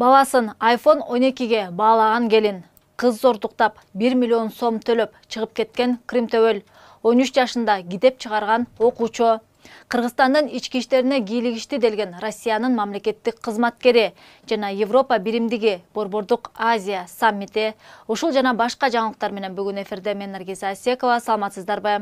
баласын iPhone 12-ге балаған келін қыз зордықтап 1 миллион сом төлөп шығып кеткен кримтөбөл 13 жашында китеп чығарған оқуучу Кыргызстандын ички иштерине кийлигишти делген Россиянын мамлекеттик кызматкери жана Европа биримдиги борбордық Азия саммите, ушул жана башқа жаңылыктар менен бүгін эфирде мен Наргиза Асекова саламатсыздарбы